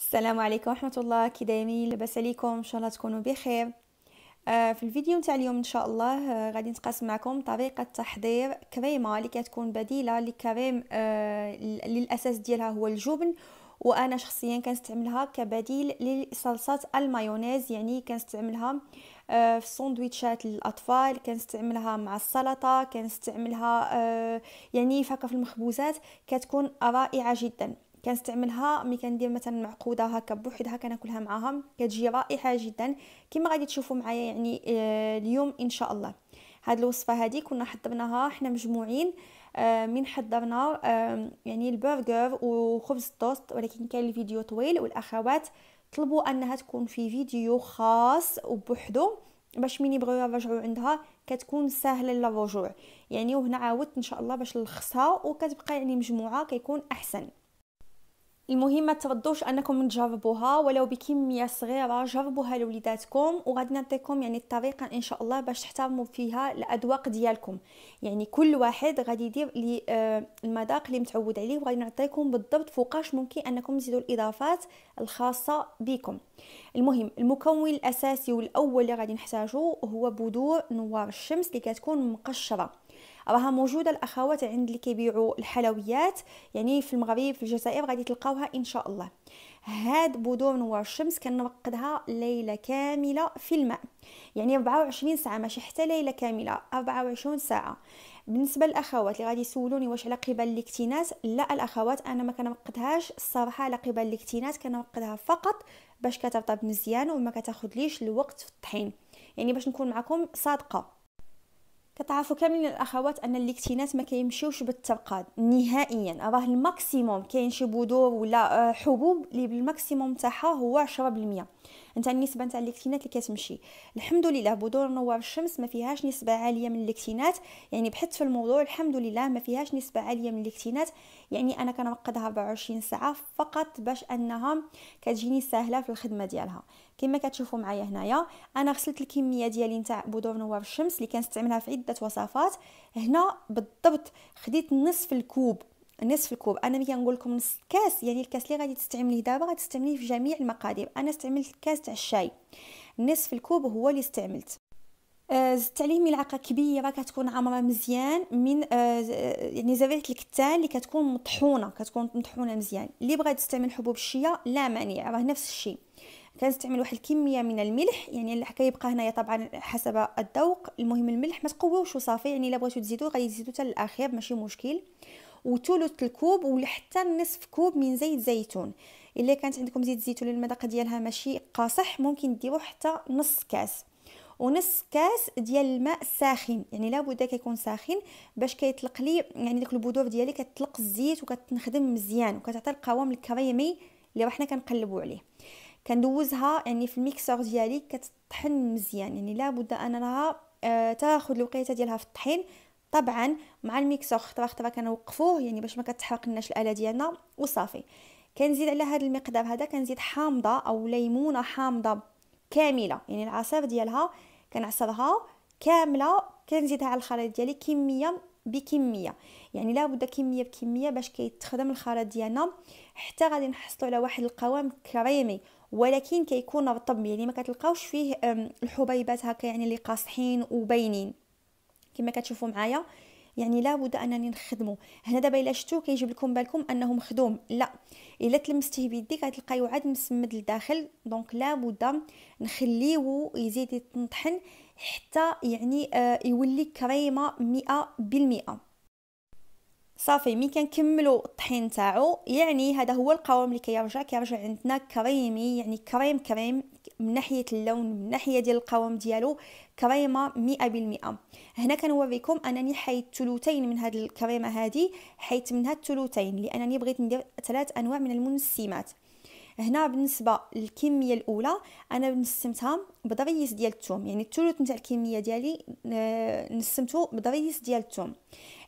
السلام عليكم ورحمة الله كي دايرين لاباس عليكم ان شاء الله تكونوا بخير آه، في الفيديو نتاع اليوم ان شاء الله آه، غادي نتقاسم معكم طريقه تحضير كريمه اللي كتكون بديله لكريم آه، للاساس الاساس ديالها هو الجبن وانا شخصيا كنستعملها كبديل لصلصات المايونيز يعني كنستعملها في سندويتشات للاطفال كنستعملها مع السلطه كنستعملها يعني فاكهه في المخبوزات كتكون رائعه جدا كنستعملها ملي كندير مثلا معقوده هكا بوحدها كناكلها معاها كتجي رائعه جدا كما غادي تشوفوا معايا يعني آه، اليوم ان شاء الله هاد الوصفه هادي كنا حضرناها حنا مجموعين آه، من حضرنا آه، يعني البرجر وخبز التوست ولكن كان الفيديو طويل والاخوات طلبوا انها تكون في فيديو خاص وبوحدو باش مين يبغيو يرجعوا عندها كتكون سهله للرجوع يعني وهنا عاودت ان شاء الله باش نلخصها وكتبقى يعني مجموعه كيكون احسن المهم ما تردوش انكم تجربوها ولو بكميه صغيره جربوها لوليداتكم وغادي نعطيكم يعني الطريقه ان شاء الله باش تحترموا فيها الاذواق ديالكم يعني كل واحد غادي يدير لي آه، المذاق اللي متعود عليه وغادي نعطيكم بالضبط فوقاش ممكن انكم تزيدوا الاضافات الخاصه بكم المهم المكون الاساسي والاول اللي غادي نحتاجه هو بذور نوار الشمس اللي كتكون مقشره راها موجوده الاخوات عند اللي كيبيعوا الحلويات يعني في المغرب في الجزائر غادي تلقاوها ان شاء الله هاد بودور نوار الشمس كنوقدها ليله كامله في الماء يعني 24 ساعه ماشي حتى ليله كامله 24 ساعه بالنسبه للاخوات اللي غادي يسولوني واش على قبل الاكتناز لا الاخوات انا ما كنوقدهاش الصراحه على قبل الاكتناز كنوقدها فقط باش كترطب مزيان وما كتاخذليش الوقت في الطحين يعني باش نكون معكم صادقه كتعرفوا كاملين الاخوات ان الاكتنات ما كيمشيوش بالترقاد نهائيا راه الماكسيموم كاين شي بذور ولا آه، حبوب اللي بالماكسيموم تاعها هو 10% انت النسبه نتاع الليكتينات اللي كتمشي الحمد لله بدور نوار الشمس ما فيهاش نسبه عاليه من الليكتينات يعني بحثت في الموضوع الحمد لله ما فيهاش نسبه عاليه من الليكتينات يعني انا كنوقدها 24 ساعه فقط باش انها كتجيني ساهله في الخدمه ديالها كما كتشوفوا معايا هنايا انا غسلت الكميه ديالي نتاع بودور نوار الشمس اللي كنستعملها في عده وصفات هنا بالضبط خديت نصف الكوب نصف الكوب انا ملي كنقول لكم نص كاس يعني الكاس اللي غادي تستعمليه دابا غادي تستعمليه في جميع المقادير انا استعملت كاس تاع الشاي نصف الكوب هو اللي استعملت آه، زدت عليه ملعقه كبيره كتكون عامره مزيان من آه, آه، يعني زبده الكتان اللي كتكون مطحونه كتكون مطحونه مزيان اللي بغى يستعمل حبوب الشيا لا مانع راه نفس الشيء كنستعمل واحد الكميه من الملح يعني اللي كيبقى هنايا طبعا حسب الذوق المهم الملح ما تقويوش وصافي يعني الا بغيتو تزيدو غادي تزيدو حتى للاخير ماشي مشكل وثلث الكوب وحتى نصف كوب من زيت زيتون الا كانت عندكم زيت زيتون المذاق ديالها ماشي قاصح ممكن ديروا حتى نص كاس ونص كاس ديال الماء ساخن يعني لابد كيكون ساخن باش كيطلق لي يعني ديك البذور ديالي كتطلق الزيت وكتنخدم مزيان وكتعطي القوام الكريمي اللي حنا كنقلبوا عليه كندوزها يعني في الميكسور ديالي كتطحن مزيان يعني لابد انها آه، تاخذ الوقيته ديالها في الطحين طبعا مع الميكسور خطوه خطوه كنوقفوه يعني باش ما كتحرق لناش الاله ديالنا وصافي كنزيد على هذا المقدار هذا كنزيد حامضه او ليمونه حامضه كامله يعني العصير ديالها كنعصرها كامله كنزيدها على الخليط ديالي كميه بكميه يعني لابد كميه بكميه باش كيتخدم الخليط ديالنا حتى غادي نحصلوا على واحد القوام كريمي ولكن كيكون رطب يعني ما كتلقاوش فيه الحبيبات هكا يعني اللي قاصحين وباينين كما كتشوفوا معايا يعني لابد انني نخدمه هنا دابا الا شفتو كيجيب لكم بالكم انه مخدوم لا الا تلمستيه بيديك غتلقايه عاد مسمد لداخل دونك لابد نخليه يزيد يتنطحن حتى يعني آه يولي كريمه مئة صافي مين كنكملوا الطحين تاعو يعني هذا هو القوام اللي كيرجع كيرجع عندنا كريمي يعني كريم كريم من ناحيه اللون من ناحيه ديال القوام ديالو كريمه 100% هنا كنوريكم انني حيت ثلثين من هاد الكريمه هذه حيت منها الثلثين لانني بغيت ندير ثلاث انواع من المنسمات هنا بالنسبه للكميه الاولى انا نسمتها بضريس ديال الثوم يعني الثلث نتاع الكميه ديالي آه، نسمته بضريس ديال الثوم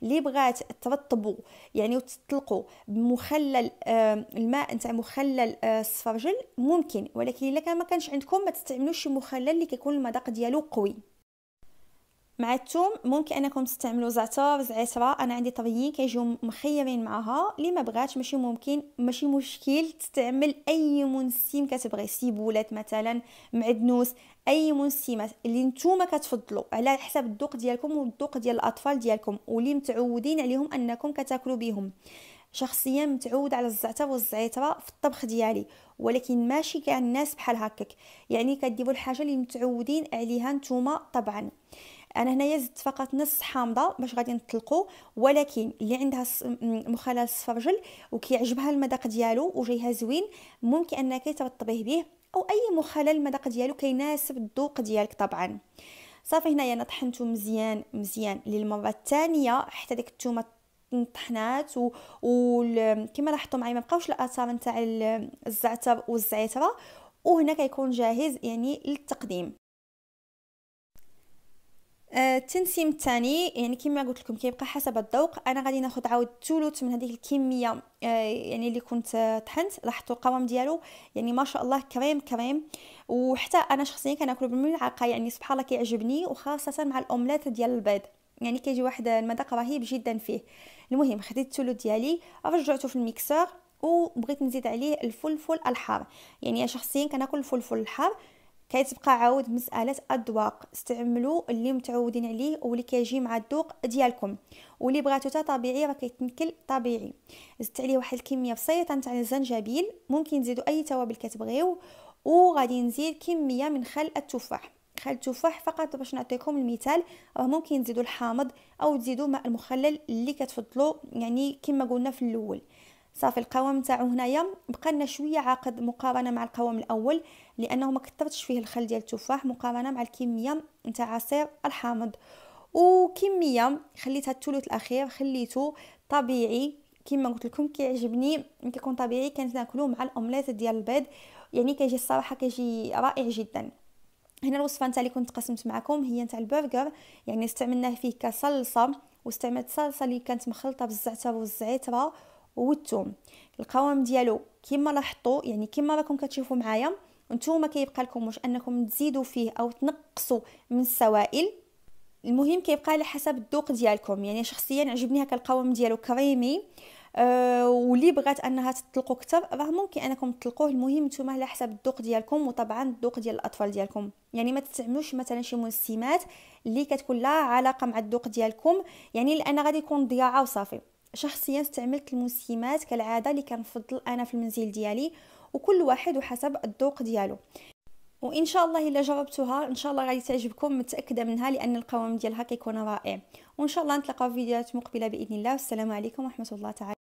اللي بغات ترطبو يعني وتطلقوا بمخلل آه، الماء نتاع مخلل آه، السفرجل ممكن ولكن الا كان ما كانش عندكم ما تستعملوش مخلل اللي كيكون المذاق ديالو قوي مع الثوم ممكن انكم تستعملوا زعتر زعتره انا عندي طريين كيجيو مخيرين معها اللي ما بغاتش ماشي ممكن ماشي مشكل تستعمل اي منسم كتبغي سيبولات مثلا معدنوس اي منسمات اللي نتوما كتفضلوا على حسب الذوق ديالكم والذوق ديال الاطفال ديالكم واللي متعودين عليهم انكم كتاكلوا بهم شخصيا متعود على الزعتر والزعتره في الطبخ ديالي ولكن ماشي كاع الناس بحال هكاك يعني كديروا الحاجه اللي متعودين عليها نتوما طبعا انا هنايا زدت فقط نص حامضه باش غادي نطلقو ولكن اللي عندها مخلل الصفرجل وكيعجبها المذاق ديالو وجايها زوين ممكن انك ترطبيه به او اي مخلل المذاق ديالو كيناسب الذوق ديالك طبعا صافي هنايا انا طحنته مزيان مزيان للمره الثانيه حتى ديك الثومه طحنات و, و... كما لاحظتوا معايا ما بقاوش الاثار نتاع الزعتر والزعتره وهنا كيكون جاهز يعني للتقديم آه، التنسيم الثاني يعني كما قلت لكم كيبقى حسب الذوق انا غادي ناخذ عاود ثلث من هذه الكميه آه، يعني اللي كنت آه، طحنت لاحظتوا القوام ديالو يعني ما شاء الله كريم كريم وحتى انا شخصيا كناكلو بالملعقه يعني سبحان الله كيعجبني وخاصه مع الاومليت ديال البيض يعني كيجي واحد المذاق رهيب جدا فيه المهم خديت الثلث ديالي رجعته في الميكسور وبغيت نزيد عليه الفلفل الحار يعني شخصيا كناكل الفلفل الحار كيتبقى عاود مساله الاذواق استعملوا اللي متعودين عليه واللي كيجي مع الذوق ديالكم واللي بغاتو حتى طبيعي راه كيتنكل طبيعي زدت عليه واحد الكميه بسيطه نتاع الزنجبيل ممكن تزيدوا اي توابل كتبغيو وغادي نزيد كميه من خل التفاح خل التفاح فقط باش نعطيكم المثال راه ممكن تزيدوا الحامض او تزيدوا ماء المخلل اللي كتفضلوا يعني كما قلنا في الاول صافي القوام نتاعو هنايا بقى لنا شويه عاقد مقارنه مع القوام الاول لانه ما كثرتش فيه الخل ديال التفاح مقارنه مع الكميه نتاع عصير الحامض وكميه خليتها الثلث الاخير خليته طبيعي كما قلت لكم كيعجبني كيكون طبيعي كناكلو مع الاومليت ديال البيض يعني كيجي الصراحه كيجي رائع جدا هنا الوصفه نتاع اللي كنت قسمت معكم هي نتاع البرجر يعني استعملناه فيه كصلصه واستعملت صلصه اللي كانت مخلطه بالزعتر والزعتره والثوم القوام ديالو كما لاحظتوا يعني كما راكم كتشوفوا معايا نتوما كيبقى لكم واش انكم تزيدوا فيه او تنقصوا من السوائل المهم كيبقى على حسب الذوق ديالكم يعني شخصيا عجبني هكا القوام ديالو كريمي أه واللي بغات انها تطلقوا كتر راه ممكن انكم تطلقوه المهم نتوما على حسب الذوق ديالكم وطبعا الذوق ديال الاطفال ديالكم يعني ما تستعملوش مثلا شي منسمات اللي كتكون لا علاقه مع الذوق ديالكم يعني لان غادي يكون ضياعه وصافي شخصيا استعملت المسيمات كالعاده اللي كنفضل انا في المنزل ديالي وكل واحد وحسب الذوق ديالو وان شاء الله الا جربتوها ان شاء الله غادي تعجبكم متاكده منها لان القوام ديالها كيكون رائع وان شاء الله نتلاقاو في فيديوهات مقبله باذن الله والسلام عليكم ورحمه الله تعالى